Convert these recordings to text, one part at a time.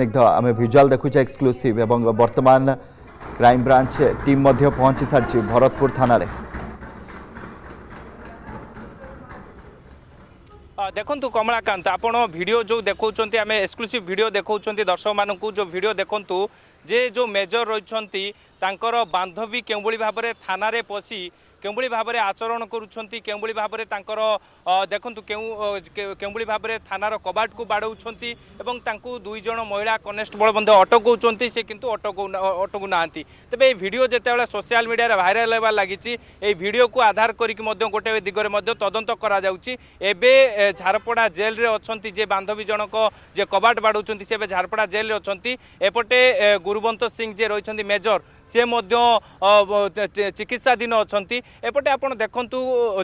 ସ୍ନିଗ୍ଧ ଆମେ ଭିଜୁଆଲ୍ ଦେଖୁଛେ ଏକ୍ସକ୍ଲୁସିଭ୍ ଏବଂ ବର୍ତ୍ତମାନ କ୍ରାଇମବ୍ରାଞ୍ଚ ଟିମ୍ ମଧ୍ୟ ପହଞ୍ଚି ସାରିଛି ଭରତପୁର ଥାନାରେ ଦେଖନ୍ତୁ କମଳାକାନ୍ତ ଆପଣ ଭିଡ଼ିଓ ଯେଉଁ ଦେଖାଉଛନ୍ତି ଆମେ ଏକ୍ସକ୍ଲୁସିଭ୍ ଭିଡ଼ିଓ ଦେଖାଉଛନ୍ତି ଦର୍ଶକମାନଙ୍କୁ ଯେଉଁ ଭିଡ଼ିଓ ଦେଖନ୍ତୁ ଯେ ଯେଉଁ ମେଜର ରହିଛନ୍ତି ତାଙ୍କର ବାନ୍ଧବୀ କେଉଁଭଳି ଭାବରେ ଥାନାରେ ପଶି কেউভাবে ভাবে আচরণ করছেন কেউভাবে ভাবে তাঁর দেখুন কেউ কেউভাবে ভাবে থানার কবাটকু বাড়ছেন এবং তাঁর দুইজন মহিলা কনেস্টবল মধ্যে অটকাউন সে কিন্তু অটকাউ অটকু না তবে এই ভিডিও যেতবে সোশিয়াল মিডিয়ায় ভাইরাল হওয়ার লাগিছে এই ভিডিও কু আধার করি গোটে দিগরে তদন্ত করা যাচ্ছে এবে ঝারপড়া জেলরে অনেক যে বান্ধবী জনক যে কবাট বাড়ছেন সে এবার ঝারপড়া জেলরে অপটে গুরুবন্ত সিং যে রয়েছেন মেজর সে চিকিৎসাধীন অপটে আপনার দেখুন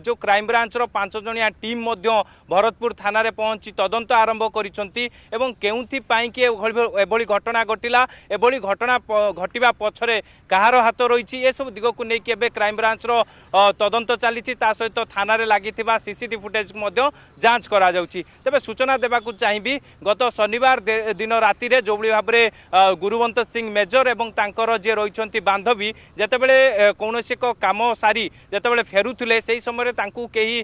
যে ক্রাইমব্রাঞ্চর পাঁচ জনিয়া টিম ভরতপুর থানার পৌঁছি তদন্ত আরম্ভ করছেন এবং কেউপাই কি এভাবে ঘটনা ঘটিলা এভাবে ঘটনা ঘটিবা পছরে কাহার হাত রয়েছে এসব দিগক নেই এবে ক্রাইমব্রাঞ্চর তদন্ত চালিছি তা সহ থানার লাগি সিসিটি ফুটেজ যাঞ্চ করা যাচ্ছে তবে সূচনা দেওয়া চাইবি গত শনিবার দিন রাতে যেভাবে ভাবে গুরুবন্ত সিং মেজর এবং তাঁর যে রয়েছেন କୁହନ୍ତି ବାନ୍ଧବୀ ଯେତେବେଳେ କୌଣସି ଏକ କାମ ସାରି ଯେତେବେଳେ ଫେରୁଥିଲେ ସେହି ସମୟରେ ତାଙ୍କୁ କେହି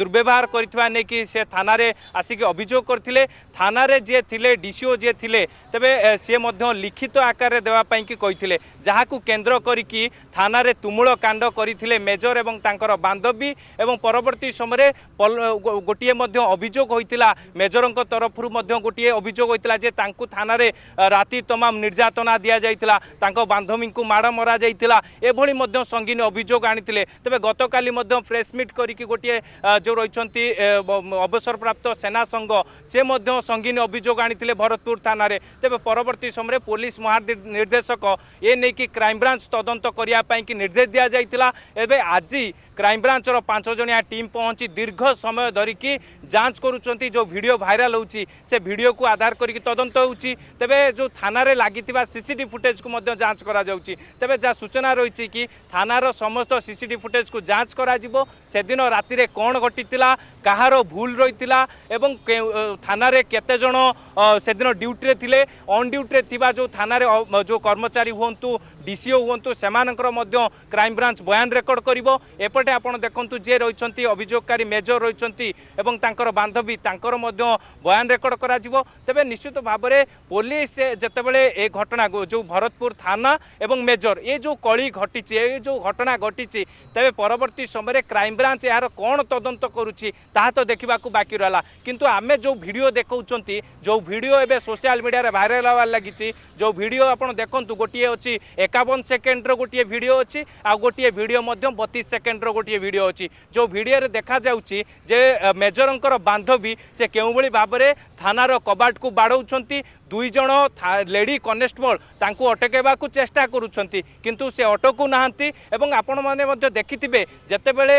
ଦୁର୍ବ୍ୟବହାର କରିଥିବା ନେଇକି ସେ ଥାନାରେ ଆସିକି ଅଭିଯୋଗ କରିଥିଲେ ଥାନାରେ ଯିଏ ଥିଲେ ଡିସିଓ ଯିଏ ଥିଲେ ତେବେ ସିଏ ମଧ୍ୟ ଲିଖିତ ଆକାରରେ ଦେବା ପାଇଁକି କହିଥିଲେ ଯାହାକୁ କେନ୍ଦ୍ର କରିକି ଥାନାରେ ତୁମୂଳ କାଣ୍ଡ କରିଥିଲେ ମେଜର ଏବଂ ତାଙ୍କର ବାନ୍ଧବୀ ଏବଂ ପରବର୍ତ୍ତୀ ସମୟରେ ଗୋଟିଏ ମଧ୍ୟ ଅଭିଯୋଗ ହୋଇଥିଲା ମେଜରଙ୍କ ତରଫରୁ ମଧ୍ୟ ଗୋଟିଏ ଅଭିଯୋଗ ହୋଇଥିଲା ଯେ ତାଙ୍କୁ ଥାନାରେ ରାତି ତମାମ ନିର୍ଯାତନା ଦିଆଯାଇଥିଲା ତାଙ୍କ ବାନ୍ଧବୀଙ୍କୁ ମାଡ଼ ମରାଯାଇଥିଲା ଏଭଳି ମଧ୍ୟ ସଙ୍ଗୀନ ଅଭିଯୋଗ ଆଣିଥିଲେ ତେବେ ଗତକାଲି ମଧ୍ୟ ପ୍ରେସମିଟ୍ କରିକି ଗୋଟିଏ ଯେଉଁ ରହିଛନ୍ତି ଅବସରପ୍ରାପ୍ତ ସେନା ସଂଘ ସେ ମଧ୍ୟ ସଙ୍ଗୀନ ଅଭିଯୋଗ ଆଣିଥିଲେ ଭରତପୁର ଥାନାରେ ତେବେ ପରବର୍ତ୍ତୀ ସମୟରେ ପୋଲିସ ମହାନିର୍ଦ୍ଦେଶକ ଏ ନେଇକି କ୍ରାଇମବ୍ରାଞ୍ଚ ତଦନ୍ତ କରିବା ପାଇଁକି ନିର୍ଦ୍ଦେଶ ଦିଆଯାଇଥିଲା ଏବେ ଆଜି କ୍ରାଇମବ୍ରାଞ୍ଚର ପାଞ୍ଚ ଜଣିଆ ଟିମ୍ ପହଞ୍ଚି ଦୀର୍ଘ ସମୟ ଧରିକି ଯାଞ୍ଚ କରୁଛନ୍ତି ଯେଉଁ ଭିଡ଼ିଓ ଭାଇରାଲ୍ ହେଉଛି ସେ ଭିଡ଼ିଓକୁ ଆଧାର କରିକି ତଦନ୍ତ ହେଉଛି ତେବେ ଯେଉଁ ଥାନାରେ ଲାଗିଥିବା ସିସିଟିଭି ଫୁଟେଜ୍କୁ ମଧ୍ୟ ଯାଞ୍ଚ କରାଯାଉଛି ତେବେ ଯାହା ସୂଚନା ରହିଛି କି ଥାନାର ସମସ୍ତ ସିସିଟିଭି ଫୁଟେଜ୍କୁ ଯାଞ୍ଚ କରାଯିବ ସେଦିନ ରାତିରେ କ'ଣ ଘଟିଥିଲା କାହାର ଭୁଲ ରହିଥିଲା ଏବଂ ଥାନାରେ କେତେଜଣ ସେଦିନ ଡ୍ୟୁଟିରେ ଥିଲେ ଅନ୍ ଡ୍ୟୁଟିରେ ଥିବା ଯେଉଁ ଥାନାରେ ଯେଉଁ କର୍ମଚାରୀ ହୁଅନ୍ତୁ ডিসিও হুঁতু সেমানকর মধ্য ব্রাঞ্চ বয়ান রেকর্ড করিব এপটে আপনার দেখুন যে রয়েছেন অভিযোগকারী মেজর রয়েছেন এবং তাঁর বান্ধবী তাঁর মধ্য বয়ান রেকর্ড করা যাব তবে নিশ্চিত ভাবে পুলিশ যেতবে এ ঘটনা যে ভরতপুর থানা এবং মেজর এ যে কলি ঘটিছে এ যে ঘটনা ঘটিছে তবে পরবর্তী সময় ক্রাইম ব্রাঞ্চ এর কোণ তদন্ত করুছি তাহা তো দেখা বাকি রহলা কিন্তু আমি যে ভিডিও দেখছেন যে ভিডিও এবার সোশিয়াল মিডিয়ায় ভাইরাল হওয়ার লাগিছে যে ভিডিও আপনার দেখুন গোটিয়ে অ ଏକାବନ ସେକେଣ୍ଡର ଗୋଟିଏ ଭିଡ଼ିଓ ଅଛି ଆଉ ଗୋଟିଏ ଭିଡ଼ିଓ ମଧ୍ୟ ବତିଶ ସେକେଣ୍ଡର ଗୋଟିଏ ଭିଡ଼ିଓ ଅଛି ଯେଉଁ ଭିଡ଼ିଓରେ ଦେଖାଯାଉଛି ଯେ ମେଜରଙ୍କର ବାନ୍ଧବୀ ସେ କେଉଁଭଳି ଭାବରେ ଥାନାର କବାଟକୁ ବାଡ଼ଉଛନ୍ତି দুই জন লেডি কনেষ্টবল তাঁকু অটকাইবাকু চেষ্টা করুছন্তি কিন্তু সে অটকু নাহান্তি এবং আপনার মধ্যে দেখিবে যেতবে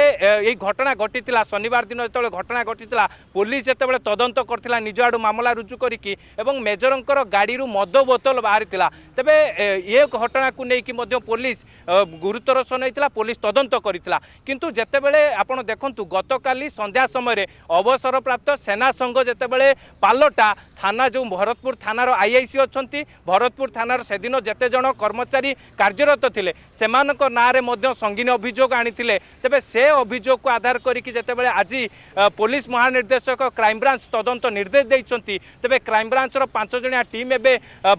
এই ঘটনা ঘটিলা শনিবার দিন যেত ঘটনা ঘটিলা পুলিশ যেতবে তদন্ত করেছিল নিজ আড়ু মামলা রুজু করিকি এবং মেজরঙ্কর গাড়ি মদ বোতল বাহারি তবে এ ঘটনাকে নিয়ে মধ্য পুলিশ গুরুতর শোনাইলা পুলিশ তদন্ত করেছিল কিন্তু যেতবে আপনার দেখুন গতকালি সন্ধ্যা সময় অবসরপ্রাপ্ত সেনা সংঘ যেতবে পালটা থানা যে ভরতপুর থানা থানার আইআইসি অনেক ভরতপুর থানার সেদিন যেতে জন কর্মচারী কার্যরত লে সে নাঁরে সঙ্গীন অভিযোগ আনিলে তবে সে অভিযোগ আধার করি যেতবে আজ পুলিশ মহানির্দেশক ক্রাইমব্রাঞ্চ তদন্ত নির্দেশ দিয়েছেন তবে ক্রাইমব্রাঞ্চর পাঁচজণিয়া টিম এবে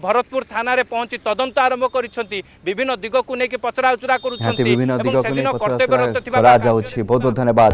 ভরতপুর থানার পৌঁছি তদন্ত আরম্ভ করেছেন বিভিন্ন দিগক নিয়ে পচরা উচরা করছেন বিভিন্ন ধন্যবাদ